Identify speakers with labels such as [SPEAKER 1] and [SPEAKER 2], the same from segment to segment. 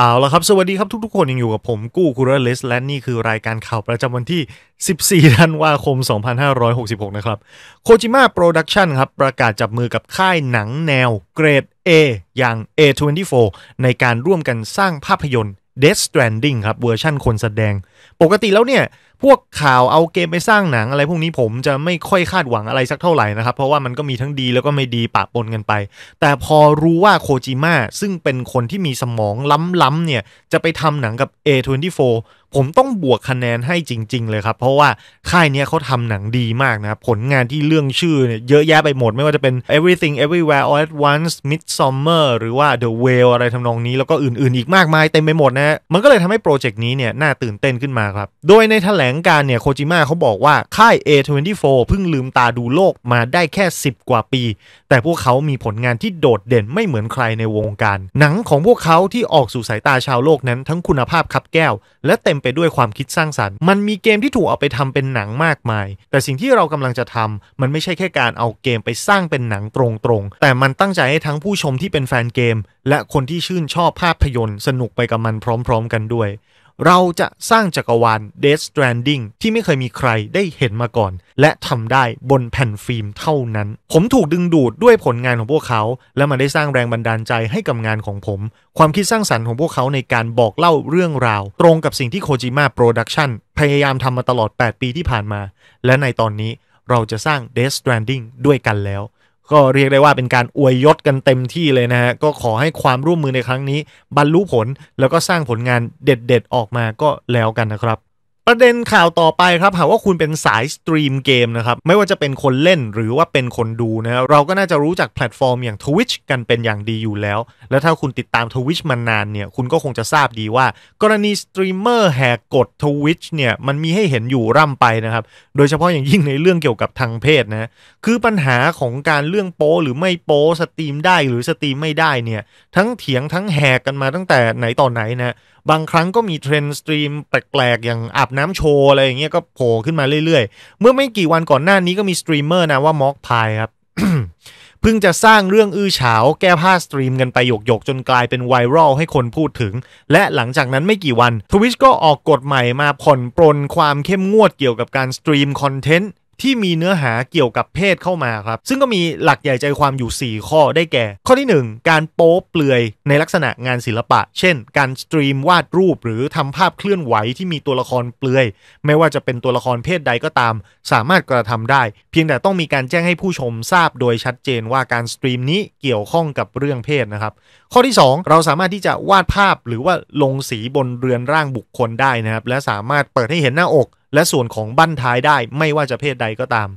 [SPEAKER 1] เอาละครับสวัสดีครับ ทุกๆคนยังอยู่กับผมกู้คูรเลสและนี่คือรายการข่าวประจำวันที่ 14 ธันวาคม 2566 นะครับโคจิมะโปรดักชันครับประกาศจับมือกับค่ายหนังแนว เกรด A อย่าง A24 ในการร่วมกันสร้างภาพยนตร์ Death Stranding ครับเวอร์ชั่นคนแสดง ปกติแล้วเนี่ยพวกข่าวเอาเกมไปสร้างหนังอะไรพวกนี้ผมจะไม่ค่อยคาดหวังอะไรสักเท่าไหร่นะครับ เพราะว่ามันก็มีทั้งดีแล้วก็ไม่ดีปะปนกันไป แต่พอรู้ว่าโคจิมะซึ่งเป็นคนที่มีสมองล้ำๆเนี่ย จะไปทำหนังกับ A24 ผมต้องบวกคะแนนให้จริง ๆ เลยครับ เพราะว่าค่ายนี้เขาทำหนังดีมากนะครับ ผลงานที่เรื่องชื่อเนี่ยเยอะแยะไปหมดไม่ว่าจะเป็น everything everywhere all at once midsummer หรือว่า the whale อะไรทำนองนี้แล้วก็อื่น ๆ อีกมากมายเต็มไปหมดนะมันก็เลยทำให้โปรเจกต์นี้เนี่ยน่าตื่นเต้นขึ้นมาครับ โดยในถแถลงการเนี่ยโคจิมะเขาบอกว่าค่าย A24 เพิ่งลืมตาดูโลกมาได้แค่ 10 กว่าปี แต่พวกเขามีผลงานที่โดดเด่นไม่เหมือนใครในวงการ หนังของพวกเขาที่ออกสู่สายตาชาวโลกนั้นทั้งคุณภาพคับแก้ว และเต็มมไปด้วยความคิดสร้างสารรค์ มันมีเกมที่ถูกเอาไปทำเป็นหนังมากมาย แต่สิ่งที่เรากำลังจะทำมันไม่ใช่แค่ การเอาเกมไปสร้างเป็นหนังตรงๆ แต่มันตั้งใจให้ทั้งผู้ชมที่เป็นแฟนเกม และคนที่ชื่นชอบภาพยนตร์ สนุกไปกับมันพร้อม ๆ กันด้วยเราจะสร้างจักรวาล Death Stranding ที่ไม่เคยมีใครได้เห็นมาก่อน และทำได้บนแผ่นฟิล์มเท่านั้น ผมถูกดึงดูดด้วยผลงานของพวกเขา และมันได้สร้างแรงบันดาลใจให้กับงานของผม ความคิดสร้างสรรค์ของพวกเขาในการบอกเล่าเรื่องราว ตรงกับสิ่งที่โคจิมาโปรดักชันพยายามทำมาตลอด 8 ปีที่ผ่านมา และในตอนนี้เราจะสร้าง Death Stranding ด้วยกันแล้วก็เรียกได้ว่าเป็นการอวยยศกันเต็มที่เลยนะฮะก็ขอให้ความร่วมมือในครั้งนี้ บรรลุผล แล้วก็สร้างผลงานเด็ดๆออกมาก็แล้วกันนะครับประเด็นข่าวต่อไปครับหากว่าคุณเป็นสายสตรีมเกมนะครับไม่ว่าจะเป็นคนเล่นหรือว่าเป็นคนดูนะครเราก็น่าจะรู้จักแพลตฟอร์มอย่าง Twitch กันเป็นอย่างดีอยู่แล้ว และถ้าคุณติดตาม Twitch มานานเนี่ยคุณก็คงจะทราบดีว่า กรณีสตรีมเมอร์แหกกฎ Twitch เนี่ยมันมีให้เห็นอยู่ร่ำไปนะครับโดยเฉพาะอย่างยิ่งในเรื่องเกี่ยวกับทางเพศนะ คือปัญหาของการเรื่องโป้หรือไม่โป้สตรีมได้หรือสตรีมไม่ได้เนี่ยทั้งเถียงทั้งแหกกันมาตั้งแต่ไหนต่อไหนนะบางครั้งก็มีเทรนด์สตรีมแปลกๆ อย่างอาบน้ำโชว์อะไรอย่างเงี้ยก็โผล่ขึ้นมาเรื่อยๆ เมื่อไม่กี่วันก่อนหน้านี้ก็มีสตรีมเมอร์นะว่ามอกพายครับเพิ่งจะสร้างเรื่องอื้อฉาวแก้ผ้าสตรีมกันไปหยกๆ จนกลายเป็นไวรัลให้คนพูดถึง และหลังจากนั้นไม่กี่วันทวิชก็ออกกฎใหม่มาผ่อนปรนความเข้มงวดเกี่ยวกับการสตรีมคอนเทนต์ที่มีเนื้อหาเกี่ยวกับเพศเข้ามาครับซึ่งก็มีหลักใหญ่ใจความอยู่ 4 ข้อได้แก่ ข้อที่ 1 การโป๊เปลือยในลักษณะงานศิลปะ เช่นการสตรีมวาดรูปหรือทำภาพเคลื่อนไหวที่มีตัวละครเปลือย ไม่ว่าจะเป็นตัวละครเพศใดก็ตาม สามารถกระทำได้ เพียงแต่ต้องมีการแจ้งให้ผู้ชมทราบโดยชัดเจนว่าการสตรีมนี้เกี่ยวข้องกับเรื่องเพศนะครับข้อที่ 2 เราสามารถที่จะวาดภาพหรือว่าลงสีบนเรือนร่างบุคคลได้นะครับและสามารถเปิดให้เห็นหน้าอกและส่วนของบั้นท้ายได้ไม่ว่าจะเพศใดก็ตาม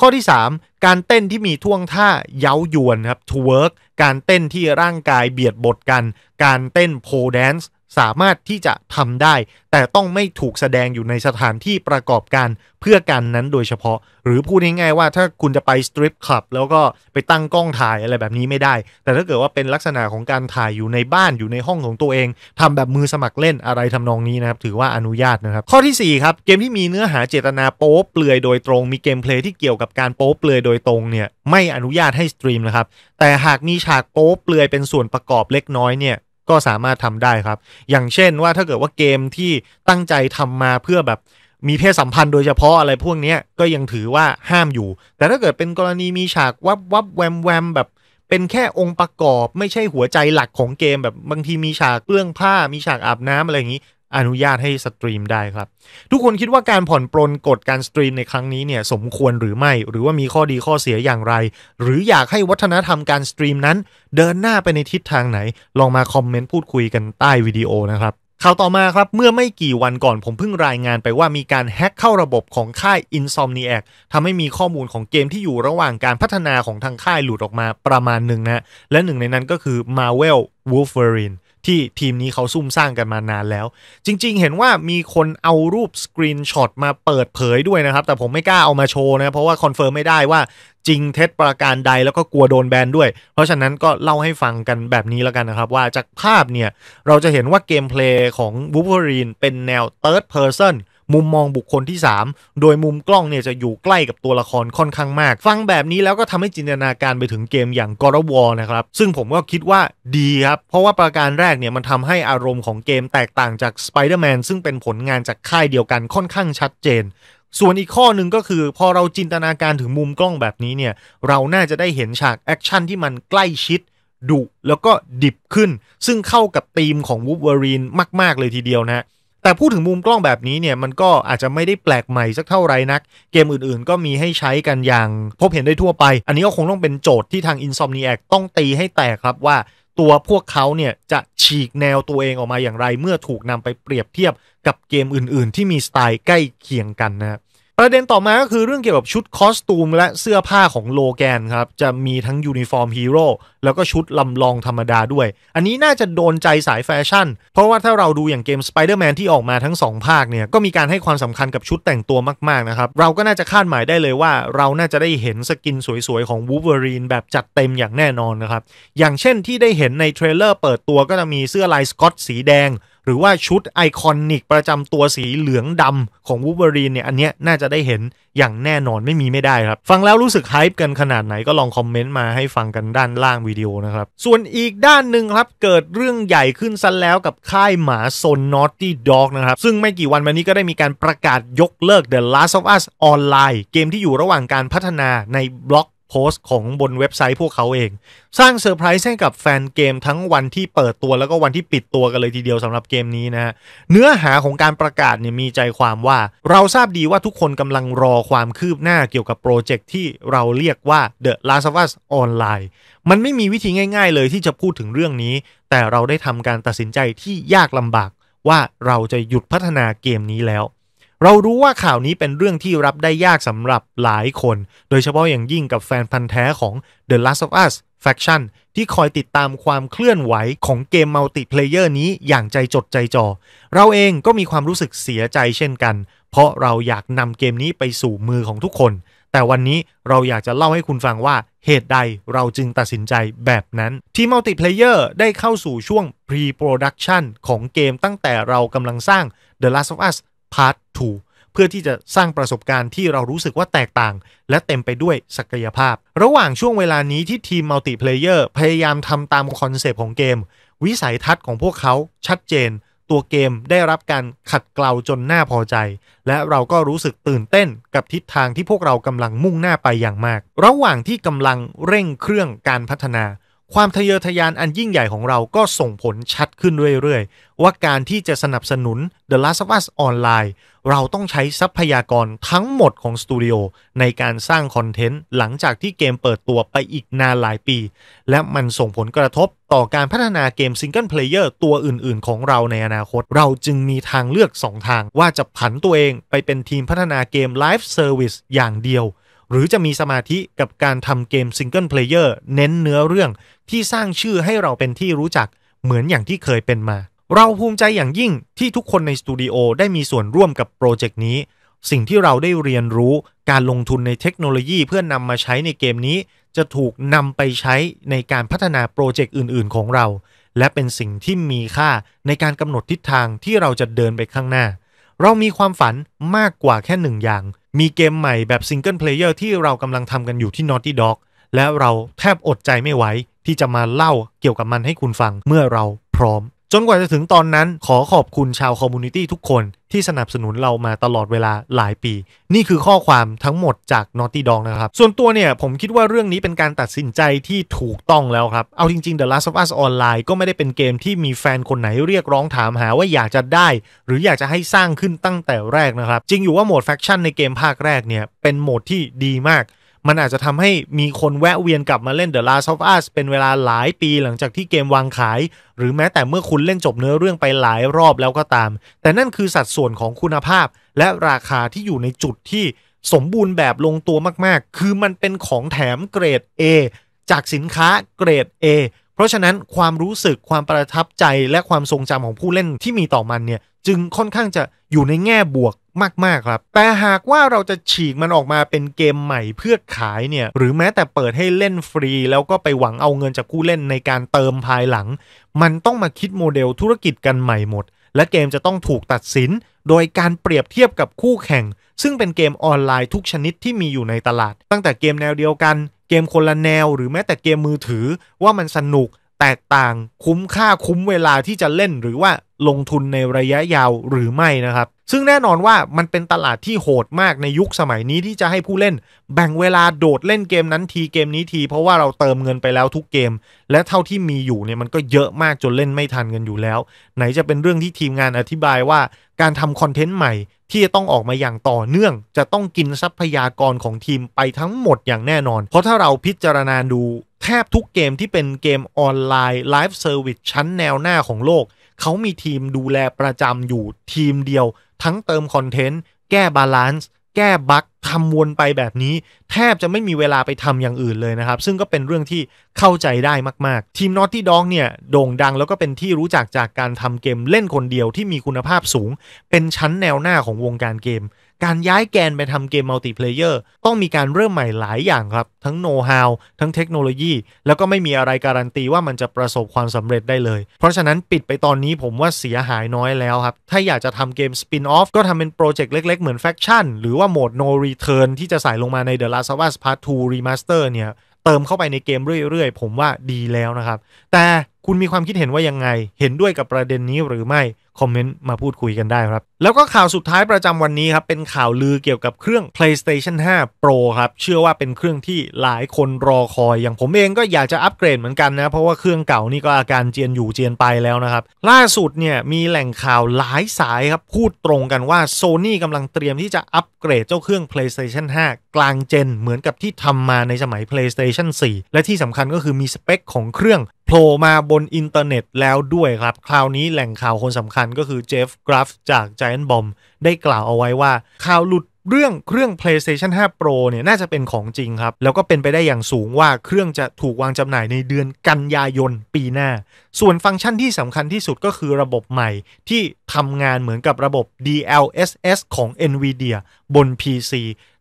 [SPEAKER 1] ข้อที่ 3 การเต้นที่มีท่วงท่าเย้ายวนครับ to work การเต้นที่ร่างกายเบียดบทกัน การเต้นโพแดนซ์สามารถที่จะทำได้ แต่ต้องไม่ถูกแสดงอยู่ในสถานที่ประกอบการเพื่อการนั้นโดยเฉพาะ หรือพูดง่ายๆว่าถ้าคุณจะไปสตรีปคลับแล้วก็ไปตั้งกล้องถ่ายอะไรแบบนี้ไม่ได้ แต่ถ้าเกิดว่าเป็นลักษณะของการถ่ายอยู่ในบ้านอยู่ในห้องของตัวเอง ทำแบบมือสมัครเล่นอะไรทำนองนี้นะครับ ถือว่าอนุญาตนะครับ ข้อที่ 4 ครับเกมที่มีเนื้อหาเจตนาโป๊เปลือยโดยตรงมีเกมเพลย์ที่เกี่ยวกับการโป๊เปลือยโดยตรงเนี่ยไม่อนุญาตให้สตรีมนะครับแต่หากมีฉากโป๊ เปลือยเป็นส่วนประกอบเล็กน้อยเนี่ยก็สามารถทำได้ครับ อย่างเช่นว่าถ้าเกิดว่าเกมที่ตั้งใจทำมาเพื่อแบบ มีเพศสัมพันธ์โดยเฉพาะอะไรพวกนี้ก็ยังถือว่าห้ามอยู่ แต่ถ้าเกิดเป็นกรณีมีฉากวับวับแวมแวมแบบ เป็นแค่องค์ประกอบ ไม่ใช่หัวใจหลักของเกมแบบบางทีมีฉากเรื่องผ้ามีฉากอาบน้ำอะไรอย่างนี้อนุญาตให้สตรีมได้ครับ ทุกคนคิดว่าการผ่อนปลนกฎการสตรีมในครั้งนี้เนี่ยสมควรหรือไม่ หรือว่ามีข้อดีข้อเสียอย่างไร หรืออยากให้วัฒนธรรมการสตรีมนั้นเดินหน้าไปในทิศทางไหน ลองมาคอมเมนต์พูดคุยกันใต้วิดีโอนะครับข่าวต่อมาครับ เมื่อไม่กี่วันก่อนผมเพิ่งรายงานไปว่ามีการแฮ็กเข้าระบบของค่าย Insomniac ทำให้มีข้อมูลของเกมที่อยู่ระหว่างการพัฒนาของทางค่ายหลุดออกมาประมาณหนึ่งนะและหนึ่ง ในนั้นก็คือ Marvel Wolverine ที่ทีมนี้เขาซุ่มสร้างกันมานานแล้ว จริงๆ เห็นว่ามีคนเอารูปสกรีนช็อตมาเปิดเผยด้วยนะครับ แต่ผมไม่กล้าเอามาโชว์นะเพราะว่าคอนเฟิร์มไม่ได้ว่าจริงเท็จประการใดแล้วก็กลัวโดนแบนด้วยเพราะฉะนั้นก็เล่าให้ฟังกันแบบนี้แล้วกันนะครับ ว่าจากภาพเนี่ย เราจะเห็นว่าเกมเพลย์ของบูฟเฟอรีนเป็นแนว third person มุมมองบุคคลที่ 3 โดยมุมกล้องเนี่ยจะอยู่ใกล้กับตัวละครค่อนข้างมาก ฟังแบบนี้แล้วก็ทำให้จินตนาการไปถึงเกมอย่างกราวอนะครับ ซึ่งผมก็คิดว่าดีครับ เพราะว่าประการแรกเนี่ยมันทำให้อารมณ์ของเกมแตกต่างจาก Spider-Man ซึ่งเป็นผลงานจากค่ายเดียวกันค่อนข้างชัดเจน ส่วนอีกข้อหนึ่งก็คือพอเราจินตนาการถึงมุมกล้องแบบนี้เนี่ย เราน่าจะได้เห็นฉากแอคชั่นที่มันใกล้ชิดดุแล้วก็ดิบขึ้น ซึ่งเข้ากับธีมของวูบเวอรีนมากๆเลยทีเดียวนะแต่พูดถึงมุมกล้องแบบนี้เนี่ยมันก็อาจจะไม่ได้แปลกใหม่สักเท่าไรนัก เกมอื่นๆก็มีให้ใช้กันอย่างพบเห็นได้ทั่วไป อันนี้ก็คงต้องเป็นโจทย์ที่ทาง Insomniac ต้องตีให้แตกครับว่า ตัวพวกเขาเนี่ยจะฉีกแนวตัวเองออกมาอย่างไร เมื่อถูกนำไปเปรียบเทียบกับเกมอื่นๆที่มีสไตล์ใกล้เคียงกันนะครับประเด็นต่อมา ก็คือเรื่องเกี่ยวกับชุดคอสตูมและเสื้อผ้าของโลแกนครับ จะมีทั้งยูนิฟอร์มฮีโร่แล้วก็ชุดลำลองธรรมดาด้วย อันนี้น่าจะโดนใจสายแฟชั่น เพราะว่าถ้าเราดูอย่างเกม Spider-Man ที่ออกมาทั้ง 2 ภาคเนี่ย ก็มีการให้ความสำคัญกับชุดแต่งตัวมากๆนะครับ เราก็น่าจะคาดหมายได้เลยว่า เราน่าจะได้เห็นสกินสวยๆ ของวูเวอรีนแบบจัดเต็มอย่างแน่นอนนะครับ อย่างเช่นที่ได้เห็นในเทรลเลอร์เปิดตัว ก็จะมีเสื้อลายสกอตสีแดงหรือว่าชุดไอคอนิกประจำตัวสีเหลืองดำของวูเบอรีนเนี่ยอันเนี้ยน่าจะได้เห็นอย่างแน่นอนไม่มีไม่ได้ครับ ฟังแล้วรู้สึกไฮป์กันขนาดไหนก็ลองคอมเมนต์มาให้ฟังกันด้านล่างวิดีโอนะครับ ส่วนอีกด้านหนึ่งครับเกิดเรื่องใหญ่ขึ้นซะแล้วกับค่ายหมาโซนนอตตี้ด็อกนะครับ ซึ่งไม่กี่วันมานี้ก็ได้มีการประกาศยกเลิก The Last of Us ออนไลน์เกมที่อยู่ระหว่างการพัฒนาในบล็อกโพสต์ของบนเว็บไซต์พวกเขาเอง สร้างเซอร์ไพรส์ให้กับแฟนเกมทั้งวันที่เปิดตัวแล้วก็วันที่ปิดตัวกันเลยทีเดียวสำหรับเกมนี้นะฮะเนื้อหาของการประกาศเนี่ยมีใจความว่าเราทราบดีว่าทุกคนกำลังรอความคืบหน้าเกี่ยวกับโปรเจกต์ที่เราเรียกว่า The Last of Us Online มันไม่มีวิธีง่ายๆเลยที่จะพูดถึงเรื่องนี้ แต่เราได้ทำการตัดสินใจที่ยากลำบากว่าเราจะหยุดพัฒนาเกมนี้แล้วเรารู้ว่าข่าวนี้เป็นเรื่องที่รับได้ยากสำหรับหลายคน โดยเฉพาะอย่างยิ่งกับแฟนพันธ์แท้ของ The Last of Us Faction ที่คอยติดตามความเคลื่อนไหวของเกมมัลติเพลเยอร์นี้อย่างใจจดใจจ่อ เราเองก็มีความรู้สึกเสียใจเช่นกัน เพราะเราอยากนำเกมนี้ไปสู่มือของทุกคน แต่วันนี้เราอยากจะเล่าให้คุณฟังว่าเหตุใดเราจึงตัดสินใจแบบนั้น ทีมมัลติเพลเยอร์ได้เข้าสู่ช่วง Pre-Production ของเกมตั้งแต่เรากำลังสร้าง The Last of Us Part 2 เพื่อที่จะสร้างประสบการณ์ที่เรารู้สึกว่าแตกต่าง และเต็มไปด้วยศักยภาพ ระหว่างช่วงเวลานี้ที่ทีมมัลติเพลเยอร์พยายามทำตามคอนเซปต์ของเกม วิสัยทัศน์ของพวกเขาชัดเจน ตัวเกมได้รับการขัดเกลาจนน่าพอใจ และเราก็รู้สึกตื่นเต้นกับทิศทางที่พวกเรากำลังมุ่งหน้าไปอย่างมาก ระหว่างที่กำลังเร่งเครื่องการพัฒนาความทะเยอทะยานอันยิ่งใหญ่ของเราก็ส่งผลชัดขึ้นเรื่อยๆ ว่าการที่จะสนับสนุน The Last of Us ออนไลน์เราต้องใช้ทรัพยากรทั้งหมดของสตูดิโอในการสร้างคอนเทนต์หลังจากที่เกมเปิดตัวไปอีกนานหลายปี และมันส่งผลกระทบต่อการพัฒนาเกมซิงเกิลเพลเยอร์ตัวอื่นๆ ของเราในอนาคตเราจึงมีทางเลือก 2 ทางว่าจะผันตัวเองไปเป็นทีมพัฒนาเกมไลฟ์เซอร์วิสอย่างเดียว หรือจะมีสมาธิกับการทำเกมซิงเกิลเพลเยอร์เน้นเนื้อเรื่องที่สร้างชื่อให้เราเป็นที่รู้จักเหมือนอย่างที่เคยเป็นมา เราภูมิใจอย่างยิ่งที่ทุกคนในสตูดิโอได้มีส่วนร่วมกับโปรเจกต์นี้ สิ่งที่เราได้เรียนรู้การลงทุนในเทคโนโลยีเพื่อนนำมาใช้ในเกมนี้ จะถูกนำไปใช้ในการพัฒนาโปรเจกต์อื่นๆของเรา และเป็นสิ่งที่มีค่าในการกำหนดทิศทางที่เราจะเดินไปข้างหน้า เรามีความฝันมากกว่าแค่หนึ่งอย่าง มีเกมใหม่แบบซิงเกิลเพลเยอร์ที่เรากำลังทำกันอยู่ที่ Naughty Dog และเราแทบอดใจไม่ไหวที่จะมาเล่าเกี่ยวกับมันให้คุณฟังเมื่อเราพร้อม จนกว่าจะถึงตอนนั้นขอขอบคุณชาวคอมมูนิตี้ทุกคนที่สนับสนุนเรามาตลอดเวลาหลายปี นี่คือข้อความทั้งหมดจากนอตตี้ดองนะครับ ส่วนตัวเนี่ยผมคิดว่าเรื่องนี้เป็นการตัดสินใจที่ถูกต้องแล้วครับ เอาจริง ๆ The Last of Us Online ก็ไม่ได้เป็นเกมที่มีแฟนคนไหนเรียกร้องถามหาว่าอยากจะได้ หรืออยากจะให้สร้างขึ้นตั้งแต่แรกนะครับ จริงอยู่ว่าโหมดแฟคชั่นในเกมภาคแรกเนี่ยเป็นโหมดที่ดีมากมันอาจจะทำให้มีคนแวะเวียนกลับมาเล่น The Last of Us เป็นเวลาหลายปีหลังจากที่เกมวางขาย หรือแม้แต่เมื่อคุณเล่นจบเนื้อเรื่องไปหลายรอบแล้วก็ตาม แต่นั่นคือสัดส่วนของคุณภาพและราคาที่อยู่ในจุดที่สมบูรณ์แบบลงตัวมากๆ คือมันเป็นของแถมเกรด A จากสินค้าเกรด A เพราะฉะนั้นความรู้สึกความประทับใจและความทรงจำของผู้เล่นที่มีต่อมันเนี่ยจึงค่อนข้างจะอยู่ในแง่บวกมาก ๆ ครับ แต่หากว่าเราจะฉีกมันออกมาเป็นเกมใหม่เพื่อขายเนี่ย หรือแม้แต่เปิดให้เล่นฟรีแล้วก็ไปหวังเอาเงินจากผู้เล่นในการเติมภายหลัง มันต้องมาคิดโมเดลธุรกิจกันใหม่หมด และเกมจะต้องถูกตัดสิน โดยการเปรียบเทียบกับคู่แข่ง ซึ่งเป็นเกมออนไลน์ทุกชนิดที่มีอยู่ในตลาด ตั้งแต่เกมแนวเดียวกัน เกมคนละแนว หรือแม้แต่เกมมือถือ ว่ามันสนุกแตกต่างคุ้มค่าคุ้มเวลาที่จะเล่นหรือว่าลงทุนในระยะยาวหรือไม่นะครับซึ่งแน่นอนว่ามันเป็นตลาดที่โหดมากในยุคสมัยนี้ที่จะให้ผู้เล่น แบ่งเวลาโดดเล่นเกมนั้นทีเกมนี้ทีเพราะว่าเราเติมเงินไปแล้วทุกเกม และเท่าที่มีอยู่เนี่ย มันก็เยอะมากจนเล่นไม่ทันเงินอยู่แล้วไหนจะเป็นเรื่องที่ทีมงานอธิบายว่า การทำคอนเทนต์ใหม่ ที่จะต้องออกมาอย่างต่อเนื่อง จะต้องกินทรัพยากรของทีมไปทั้งหมดอย่างแน่นอน เพราะถ้าเราพิจารณาดูแทบทุกเกมที่เป็นเกมออนไลน์ไลฟ์เซอร์วิสชั้นแนวหน้าของโลก เขามีทีมดูแลประจำอยู่ทีมเดียว ทั้งเติมคอนเทนต์ แก้บาลานซ์แก้บัคทำวนไปแบบนี้ แทบจะไม่มีเวลาไปทำอย่างอื่นเลยนะครับ ซึ่งก็เป็นเรื่องที่เข้าใจได้มากๆ ทีมนอตตี้ดองเนี่ยโด่งดังแล้วก็เป็นที่รู้จักจากการทำเกมเล่นคนเดียวที่มีคุณภาพสูง เป็นชั้นแนวหน้าของวงการเกมการย้ายแกนไปทำเกมมัลติเพลเยอร์ต้องมีการเริ่มใหม่หลายอย่างครับ ทั้งโน้ตฮาวทั้งเทคโนโลยี แล้วก็ไม่มีอะไรการันตีว่ามันจะประสบความสำเร็จได้เลย เพราะฉะนั้นปิดไปตอนนี้ผมว่าเสียหายน้อยแล้วครับ ถ้าอยากจะทำเกมสปินออฟก็ทำเป็นโปรเจกต์เล็กๆเหมือนแฟคชั่นหรือว่าโหมดโนรีเทิร์นที่จะใส่ลงมาใน The Last of Us Part 2 Remaster เนี่ยเติมเข้าไปในเกมเรื่อยๆ ผมว่าดีแล้วนะครับแต่คุณมีความคิดเห็นว่ายังไง เห็นด้วยกับประเด็นนี้หรือไม่คอมเมนต์มาพูดคุยกันได้ครับแล้วก็ข่าวสุดท้ายประจำวันนี้ครับเป็นข่าวลือเกี่ยวกับเครื่อง PlayStation 5 Pro ครับเชื่อว่าเป็นเครื่องที่หลายคนรอคอย อย่างผมเองก็อยากจะอัปเกรดเหมือนกันนะเพราะว่าเครื่องเก่านี่ก็อาการเจียนอยู่เจียนไปแล้วนะครับล่าสุดเนี่ยมีแหล่งข่าวหลายสายครับพูดตรงกันว่า Sony กำลังเตรียมที่จะอัปเกรดเจ้าเครื่อง PlayStation 5กลางเจนเหมือนกับที่ทำมาในสมัย PlayStation 4 และที่สำคัญก็คือมีสเปค ของเครื่องโผล่มาบนอินเทอร์เน็ตแล้วด้วยครับ คราวนี้แหล่งข่าวคนสำคัญก็คือเจฟกราฟจาก Giant Bomb ได้กล่าวเอาไว้ว่าข่าวหลุดเรื่องเครื่อง PlayStation 5 Pro เนี่ยน่าจะเป็นของจริงครับ แล้วก็เป็นไปได้อย่างสูงว่าเครื่องจะถูกวางจำหน่ายในเดือนกันยายนปีหน้า ส่วนฟังก์ชันที่สำคัญที่สุดก็คือระบบใหม่ ที่ทำงานเหมือนกับระบบ DLSS ของ NVIDIA บน PC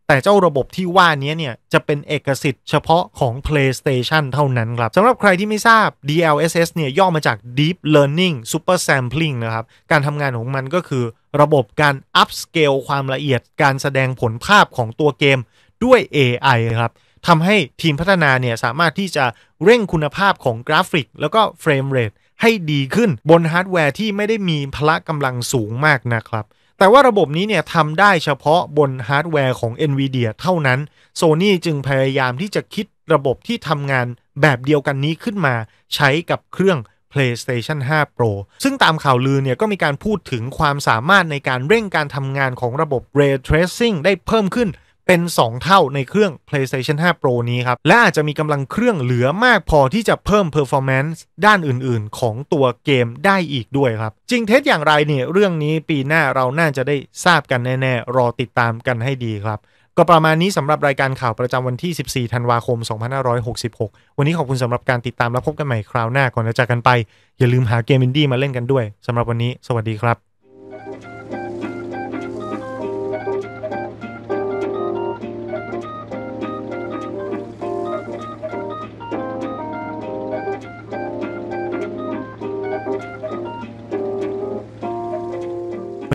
[SPEAKER 1] แต่เจ้าระบบที่ว่านี้เนี่ยจะเป็นเอกสิทธิ์เฉพาะของ PlayStation เท่านั้นครับสำหรับใครที่ไม่ทราบ DLSS เนี่ยย่อมาจาก Deep Learning Super Sampling นะครับการทำงานของมันก็คือระบบการ upscale ความละเอียด การแสดงผลภาพของตัวเกมด้วย AI ครับทำให้ทีมพัฒนาเนี่ยสามารถที่จะเร่งคุณภาพของกราฟิก แล้วก็เฟรมเรทให้ดีขึ้นบนฮาร์ดแวร์ที่ไม่ได้มีพละกำลังสูงมากนะครับแต่ว่าระบบนี้เนี่ยทำได้เฉพาะบนฮาร์ดแวร์ของ NVIDIA เท่านั้น Sony จึงพยายามที่จะคิดระบบที่ทำงานแบบเดียวกันนี้ขึ้นมา ใช้กับเครื่อง PlayStation 5 Pro ซึ่งตามข่าวลือเนี่ยก็มีการพูดถึงความสามารถในการเร่งการทำงานของระบบ Ray Tracing ได้เพิ่มขึ้นเป็น 2 เท่าในเครื่อง PlayStation 5 Pro นี้ครับและอาจจะมีกำลังเครื่องเหลือมากพอที่จะเพิ่ม performance ด้านอื่นๆของตัวเกมได้อีกด้วยครับ จริงเท็จอย่างไรเนี่ยเรื่องนี้ปีหน้าเราน่าจะได้ทราบกันแน่ๆ รอติดตามกันให้ดีครับ ก็ประมาณนี้สำหรับรายการข่าวประจำวันที่ 14 ธันวาคม 2566 วันนี้ขอบคุณสำหรับการติดตามและพบกันใหม่คราวหน้าก่อนจะจากกันไป อย่าลืมหาเกมอินดี้มาเล่นกันด้วยสำหรับวันนี้สวัสดีครับ